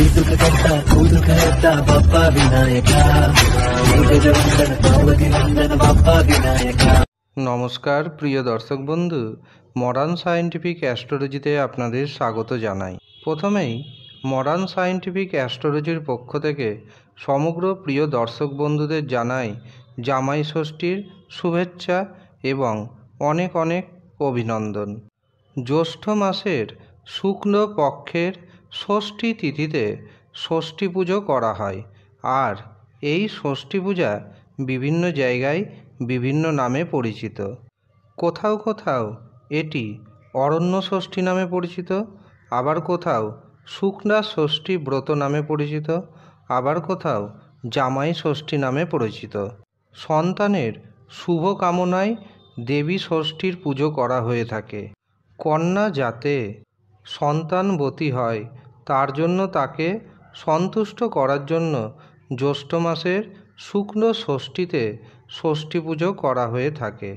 নমস্কার প্রিয় দর্শক বন্ধু মডার্ন সায়েন্টিফিক অ্যাস্ট্রোলজিতে আপনাদের স্বাগত জানাই প্রথমেই মডার্ন সায়েন্টিফিক অ্যাস্ট্রোলজির পক্ষ থেকে সমগ্র প্রিয় দর্শক বন্ধুদের জানাই জামাই ষষ্ঠীর শুভেচ্ছা এবং অনেক অনেক অভিনন্দন জ্যৈষ্ঠ মাসের শুক্ল পক্ষের ষষ্ঠী তিথিতে ষষ্ঠী পুজো করা হয় আর এই ষষ্ঠী পূজা বিভিন্ন জায়গায় বিভিন্ন নামে পরিচিত কোথাও কোথাও এটি অরণ্য ষষ্ঠী নামে পরিচিত আবার কোথাও শুকনা ষষ্ঠী ব্রত নামে পরিচিত আবার কোথাও জামাই ষষ্ঠী নামে পরিচিত সন্তানের শুভ কামনায় দেবী ষষ্ঠীর পুজো করা হয়ে থাকে কন্যা যাতে সন্তানবতী হয় তার জন্য তাকে সন্তুষ্ট করার জন্য জ্যৈষ্ঠ মাসের শুক্ল ষষ্ঠীতে ষষ্ঠী পুজো করা হয়ে থাকে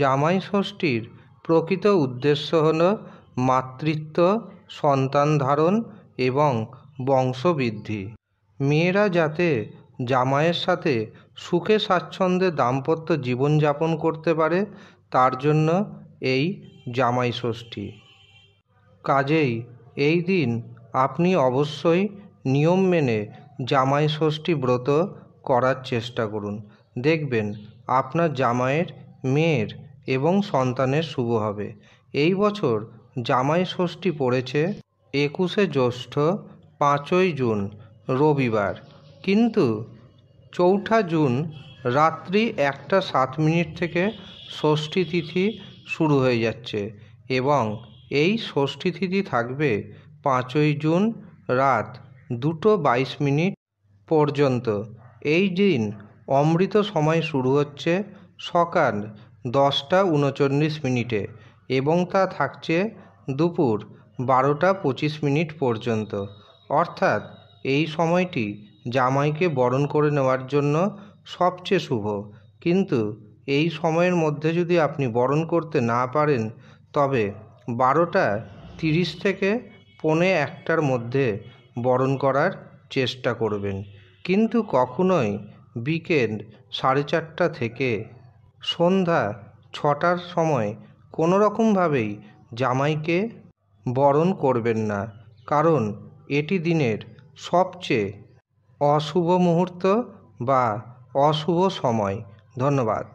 জামাই ষষ্ঠীর প্রকৃত উদ্দেশ্য হল মাতৃত্ব সন্তান ধারণ এবং বংশবৃদ্ধি মেয়েরা যাতে জামাইয়ের সাথে সুখে স্বাচ্ছন্দ্যে দাম্পত্য জীবনযাপন করতে পারে তার জন্য এই জামাই ষষ্ঠী কাজেই এই দিন আপনি অবশ্যই নিয়ম মেনে জামাই ষষ্ঠী ব্রত করার চেষ্টা করুন দেখবেন আপনার জামাইয়ের মেয়ের এবং সন্তানের শুভ হবে এই বছর জামাই ষষ্ঠী পড়েছে একুশে জ্যৈষ্ঠ পাঁচই জুন রবিবার কিন্তু চৌঠা জুন রাত্রি একটা সাত মিনিট থেকে ষষ্ঠী তিথি শুরু হয়ে যাচ্ছে এবং এই ষষ্ঠী তিথি থাকবে পাঁচই জুন রাত দুটো বাইশ মিনিট পর্যন্ত এই দিন অমৃত সময় শুরু হচ্ছে সকাল দশটা উনচল্লিশ মিনিটে এবং তা থাকছে দুপুর বারোটা পঁচিশ মিনিট পর্যন্ত অর্থাৎ এই সময়টি জামাইকে বরণ করে নেওয়ার জন্য সবচেয়ে শুভ কিন্তু এই সময়ের মধ্যে যদি আপনি বরণ করতে না পারেন তবে বারোটা তিরিশ থেকে পৌনে একটার মধ্যে বরণ করার চেষ্টা করবেন কিন্তু কখনোই বিকেল সাড়ে চারটা থেকে সন্ধ্যা ছটার সময় কোনো রকমভাবেই জামাইকে বরণ করবেন না কারণ এটি দিনের সবচেয়ে অশুভ মুহূর্ত বা অশুভ সময় ধন্যবাদ